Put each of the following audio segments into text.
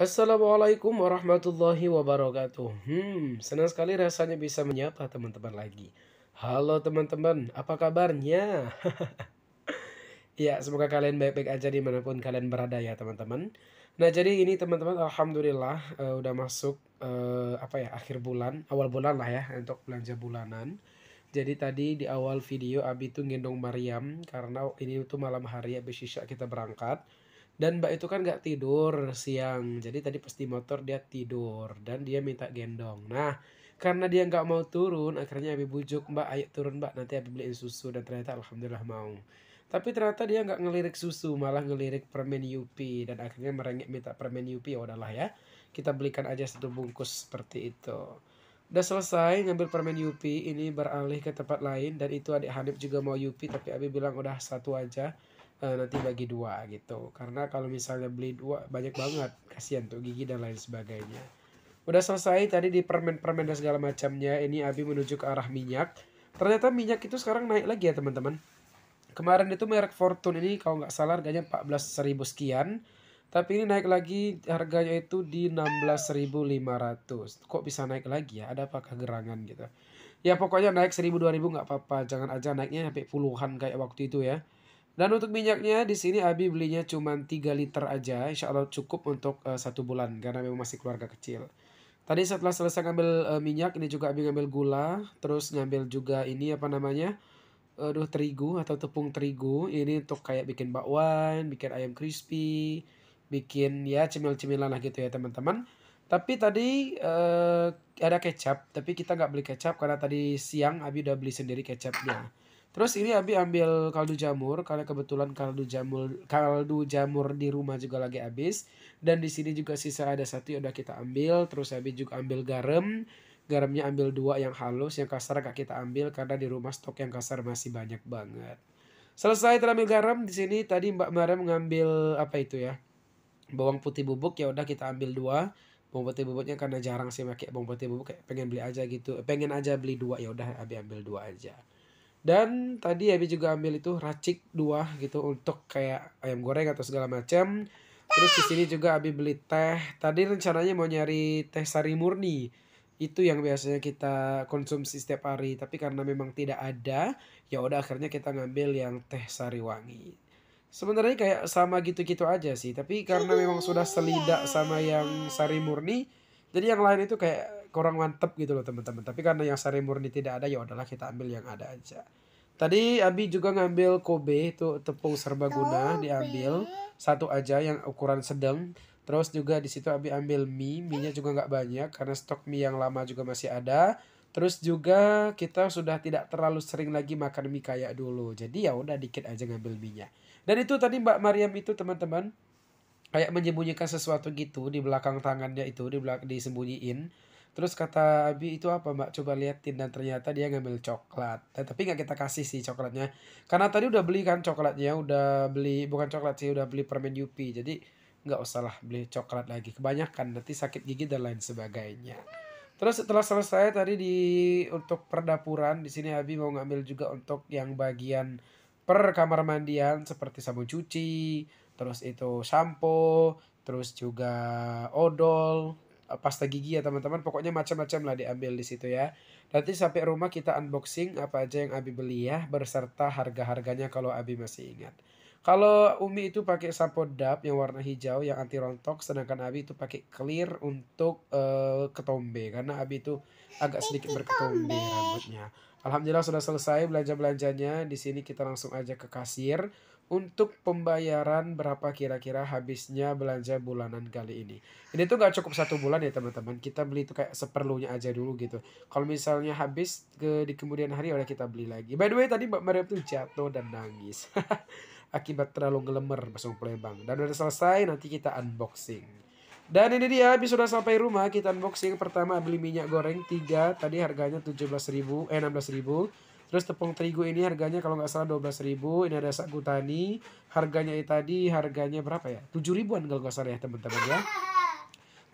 Assalamualaikum warahmatullahi wabarakatuh. Hmm, senang sekali rasanya bisa menyapa teman-teman lagi. Halo teman-teman, apa kabarnya? ya, semoga kalian baik-baik aja dimanapun kalian berada ya teman-teman. Nah, jadi ini teman-teman, alhamdulillah uh, udah masuk uh, apa ya akhir bulan, awal bulan lah ya untuk belanja bulanan. Jadi tadi di awal video Abi tuh gendong Mariam karena ini tuh malam hari ya sisa kita berangkat dan mbak itu kan gak tidur siang jadi tadi pasti motor dia tidur dan dia minta gendong nah karena dia nggak mau turun akhirnya abi bujuk mbak ayo turun mbak nanti abi beliin susu dan ternyata alhamdulillah mau tapi ternyata dia nggak ngelirik susu malah ngelirik permen yupi dan akhirnya merengek minta permen yupi ya udahlah ya kita belikan aja satu bungkus seperti itu Udah selesai ngambil permen Yupi, ini beralih ke tempat lain dan itu adik Hanif juga mau Yupi tapi Abi bilang udah satu aja uh, nanti bagi dua gitu karena kalau misalnya beli dua banyak banget kasihan tuh gigi dan lain sebagainya udah selesai tadi di permen-permen dan segala macamnya ini Abi menuju ke arah minyak ternyata minyak itu sekarang naik lagi ya teman-teman kemarin itu merek Fortune ini kalau nggak salah harganya 14.000 sekian tapi ini naik lagi harganya itu di 16.500 kok bisa naik lagi ya ada apakah gerangan gitu ya pokoknya naik 1000 2000 nggak apa-apa jangan aja naiknya sampai puluhan kayak waktu itu ya dan untuk minyaknya di sini Abi belinya cuma 3 liter aja, insya Allah cukup untuk uh, satu bulan karena memang masih keluarga kecil. Tadi setelah selesai ngambil uh, minyak, ini juga Abi ngambil gula, terus ngambil juga ini apa namanya, aduh terigu atau tepung terigu. Ini untuk kayak bikin bakwan, bikin ayam crispy, bikin ya cemil-cemilan lah gitu ya teman-teman. Tapi tadi uh, ada kecap, tapi kita nggak beli kecap karena tadi siang Abi udah beli sendiri kecapnya. Terus ini Abi ambil kaldu jamur karena kebetulan kaldu jamur kaldu jamur di rumah juga lagi habis dan di sini juga sisa ada satu yang udah kita ambil. Terus Abi juga ambil garam. Garamnya ambil dua yang halus, yang kasar gak kita ambil karena di rumah stok yang kasar masih banyak banget. Selesai terambil garam di sini tadi Mbak Mara mengambil apa itu ya? Bawang putih bubuk ya udah kita ambil dua bawang putih bubuknya karena jarang sih pakai bawang putih bubuk pengen beli aja gitu eh, pengen aja beli dua ya udah abi ambil dua aja dan tadi Abi juga ambil itu racik dua gitu untuk kayak ayam goreng atau segala macam terus di sini juga Abi beli teh tadi rencananya mau nyari teh sari murni itu yang biasanya kita konsumsi setiap hari tapi karena memang tidak ada ya udah akhirnya kita ngambil yang teh sari wangi sebenarnya kayak sama gitu-gitu aja sih tapi karena memang sudah selidak sama yang sari murni jadi yang lain itu kayak kurang mantep gitu loh teman-teman tapi karena yang sari murni tidak ada ya udahlah kita ambil yang ada aja tadi Abi juga ngambil kobe itu tepung serbaguna kobe. diambil satu aja yang ukuran sedang terus juga di situ Abi ambil mie mie-nya juga nggak banyak karena stok mie yang lama juga masih ada Terus juga kita sudah tidak terlalu sering lagi makan mie kayak dulu. Jadi ya udah dikit aja ngambil mie-nya. Dan itu tadi Mbak Mariam itu teman-teman kayak menyembunyikan sesuatu gitu di belakang tangannya itu di belak disembunyiin. Terus kata Abi itu apa mbak? Coba liatin dan ternyata dia ngambil coklat. Nah, tapi nggak kita kasih sih coklatnya. Karena tadi udah beli kan coklatnya, udah beli bukan coklat sih, udah beli permen Yupi. Jadi nggak usah lah beli coklat lagi. Kebanyakan nanti sakit gigi dan lain sebagainya. Terus setelah selesai tadi di untuk perdapuran di sini Abi mau ngambil juga untuk yang bagian per kamar mandian seperti sabun cuci, terus itu shampoo, terus juga odol, Eh, pasta gigi ya teman-teman. Pokoknya macam-macam lah diambil di situ ya. Nanti sampai rumah kita unboxing apa aja yang Abi beli ya berserta harga-harganya kalau Abi masih ingat. Kalau Umi itu pakai sampo dap yang warna hijau yang anti rontok, sedangkan Abi itu pakai clear untuk uh, ketombe karena Abi itu agak sedikit berketombe rambutnya. Alhamdulillah sudah selesai belanja-belanjanya. Di sini kita langsung aja ke kasir untuk pembayaran berapa kira-kira habisnya belanja bulanan kali ini. Ini tuh gak cukup satu bulan ya teman-teman. Kita beli itu kayak seperlunya aja dulu gitu. Kalau misalnya habis ke di kemudian hari udah kita beli lagi. By the way tadi Mbak Maria tuh jatuh dan nangis. Akibat terlalu ngelemer masuk pelembang. Dan udah selesai nanti kita unboxing. Dan ini dia habis sudah sampai rumah kita unboxing pertama beli minyak goreng 3 tadi harganya 17.000 eh 16.000. Terus tepung terigu ini harganya kalau nggak salah 12.000, ini ada tani, harganya tadi harganya berapa ya? 7000 ribuan kalau nggak salah ya teman-teman ya.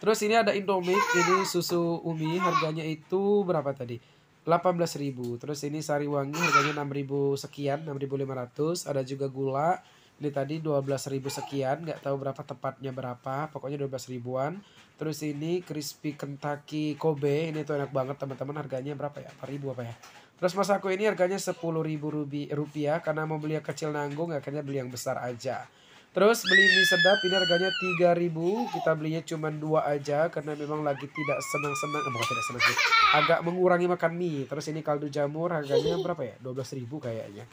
Terus ini ada Indomie, ini susu Umi harganya itu berapa tadi? 18.000. Terus ini sari wangi harganya 6.000 sekian, 6.500. Ada juga gula ini tadi 12.000 sekian, nggak tahu berapa tepatnya berapa, pokoknya 12 ribuan. Terus ini crispy Kentucky Kobe, ini tuh enak banget teman-teman, harganya berapa ya? 4 ribu apa ya? Terus mas aku ini harganya 10 ribu rupiah, karena mau beli yang kecil nanggung, akhirnya beli yang besar aja. Terus beli mie sedap ini harganya 3000 Kita belinya cuma dua aja Karena memang lagi tidak senang-senang eh, tidak senang Agak mengurangi makan mie Terus ini kaldu jamur harganya berapa ya 12000 kayaknya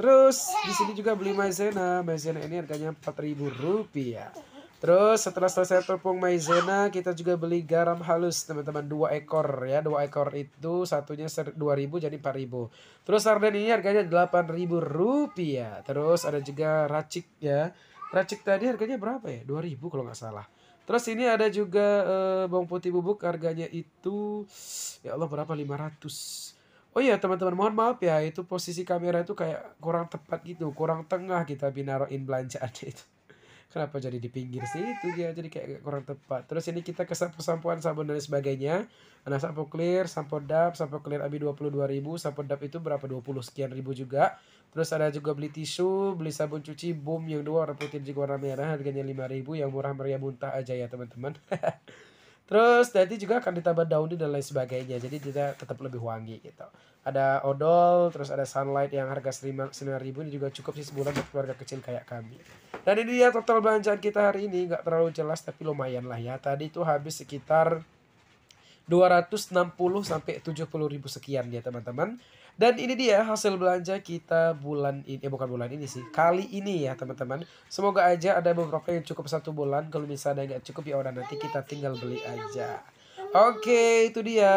Terus di sini juga beli maizena. Maizena ini harganya rp rupiah. Terus setelah selesai tepung maizena, kita juga beli garam halus, teman-teman, dua ekor ya. Dua ekor itu satunya 2000 jadi 4000. Terus sarden ini harganya rp rupiah. Terus ada juga racik ya. Racik tadi harganya berapa ya? 2000 kalau nggak salah. Terus ini ada juga e, bawang putih bubuk harganya itu ya Allah berapa 500 oh iya teman-teman mohon maaf ya itu posisi kamera itu kayak kurang tepat gitu kurang tengah kita binaroin belanjaan itu kenapa jadi di pinggir sih itu ya jadi kayak kurang tepat terus ini kita ke sampo-sampoan sabun dan sebagainya ada nah, sampo clear sampo dap sampo clear abi ribu sampo dap itu berapa dua puluh sekian ribu juga Terus ada juga beli tisu, beli sabun cuci, boom yang dua warna putih juga warna merah harganya lima ribu yang murah meriah muntah aja ya teman-teman. Terus nanti juga akan ditambah daun dan lain sebagainya. Jadi tidak tetap lebih wangi gitu. Ada odol, terus ada sunlight yang harga 9 ribu ini juga cukup sih sebulan buat keluarga kecil kayak kami. Dan ini dia total belanjaan kita hari ini. Nggak terlalu jelas tapi lumayan lah ya. Tadi itu habis sekitar 260 sampai 70 ribu sekian ya teman-teman. Dan ini dia hasil belanja kita bulan ini, eh bukan bulan ini sih, kali ini ya teman-teman. Semoga aja ada beberapa yang cukup satu bulan, kalau misalnya gak cukup ya orang nanti kita tinggal beli aja. Oke, itu dia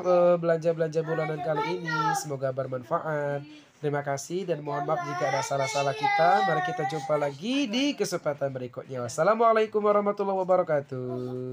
eh, belanja-belanja bulanan kali ini. Semoga bermanfaat. Terima kasih dan mohon maaf jika ada salah-salah kita. Mari kita jumpa lagi di kesempatan berikutnya. Wassalamualaikum warahmatullahi wabarakatuh.